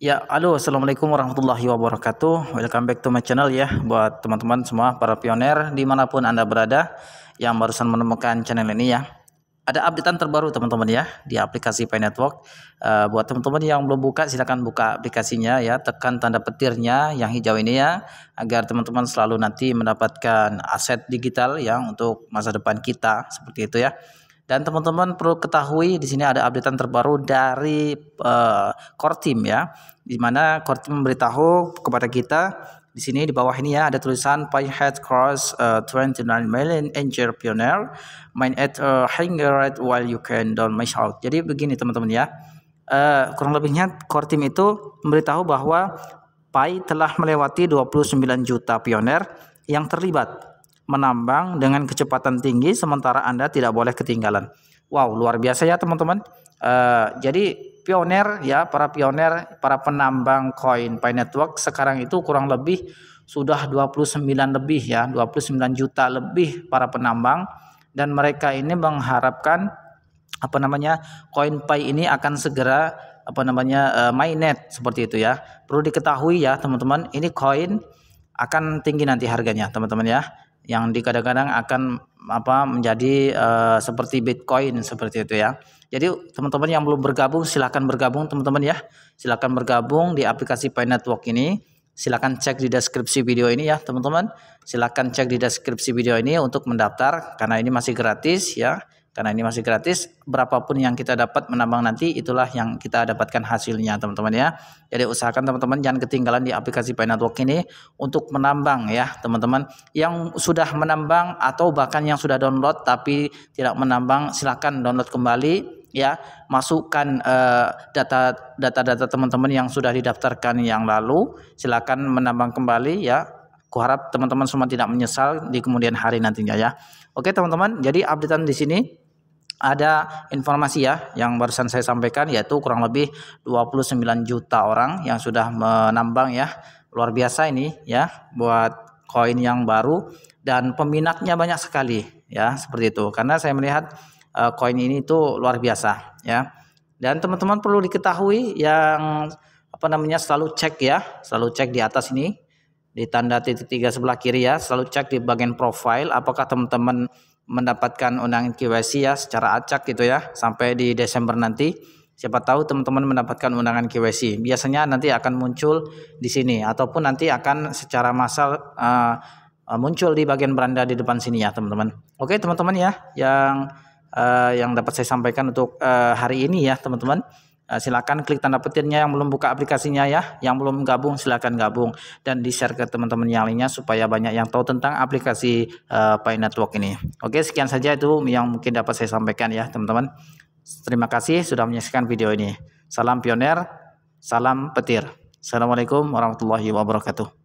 Ya, halo, assalamualaikum warahmatullahi wabarakatuh. Welcome back to my channel ya, buat teman-teman semua para pioner dimanapun anda berada yang barusan menemukan channel ini ya. Ada updatean terbaru teman-teman ya di aplikasi Pay Network. Uh, buat teman-teman yang belum buka, silahkan buka aplikasinya ya, tekan tanda petirnya yang hijau ini ya, agar teman-teman selalu nanti mendapatkan aset digital yang untuk masa depan kita seperti itu ya. Dan teman-teman perlu ketahui di sini ada updatean terbaru dari uh, core team ya, di mana core team memberitahu kepada kita di sini di bawah ini ya ada tulisan Pinhead Cross uh, eh, 29 million angel pioneer main at a hanger right while you can don't miss out. Jadi begini teman-teman ya. Uh, kurang lebihnya core team itu memberitahu bahwa Pai telah melewati 29 juta pioner yang terlibat menambang dengan kecepatan tinggi sementara Anda tidak boleh ketinggalan. Wow, luar biasa ya teman-teman. Uh, jadi pioner ya para pioner, para penambang koin Pi Network sekarang itu kurang lebih sudah 29 lebih ya, 29 juta lebih para penambang dan mereka ini mengharapkan apa namanya koin Pi ini akan segera apa namanya uh, mainnet seperti itu ya. Perlu diketahui ya teman-teman, ini koin akan tinggi nanti harganya teman-teman ya yang di kadang-kadang akan apa menjadi uh, seperti Bitcoin seperti itu ya. Jadi teman-teman yang belum bergabung silahkan bergabung teman-teman ya. Silahkan bergabung di aplikasi Pay Network ini. Silahkan cek di deskripsi video ini ya teman-teman. Silahkan cek di deskripsi video ini untuk mendaftar karena ini masih gratis ya. Karena ini masih gratis, berapapun yang kita dapat menambang nanti itulah yang kita dapatkan hasilnya teman-teman ya. Jadi usahakan teman-teman jangan ketinggalan di aplikasi Pay Network ini untuk menambang ya teman-teman. Yang sudah menambang atau bahkan yang sudah download tapi tidak menambang silahkan download kembali ya masukkan eh, data data uh, teman-teman yang sudah didaftarkan yang lalu silahkan menambang kembali ya kuharap teman-teman semua tidak menyesal di kemudian hari nantinya ya oke teman-teman jadi updatean di sini ada informasi ya yang barusan saya sampaikan yaitu kurang lebih 29 juta orang yang sudah menambang ya. Luar biasa ini ya buat koin yang baru dan peminatnya banyak sekali ya seperti itu. Karena saya melihat e, koin uh, ini itu luar biasa ya. Dan teman-teman perlu diketahui yang apa namanya selalu cek ya, selalu cek di atas ini di tanda titik tiga sebelah kiri ya, selalu cek di bagian profile apakah teman-teman mendapatkan undangan KYC ya secara acak gitu ya sampai di Desember nanti. Siapa tahu teman-teman mendapatkan undangan KYC. Biasanya nanti akan muncul di sini ataupun nanti akan secara massal uh, muncul di bagian beranda di depan sini ya teman-teman. Oke teman-teman ya yang uh, yang dapat saya sampaikan untuk uh, hari ini ya teman-teman. Eh, silakan klik tanda petirnya yang belum buka aplikasinya ya yang belum gabung silakan gabung dan di share ke teman-teman yang lainnya supaya banyak yang tahu tentang aplikasi uh, eh, Pay Network ini oke sekian saja itu yang mungkin dapat saya sampaikan ya teman-teman terima kasih sudah menyaksikan video ini salam pioner salam petir assalamualaikum warahmatullahi wabarakatuh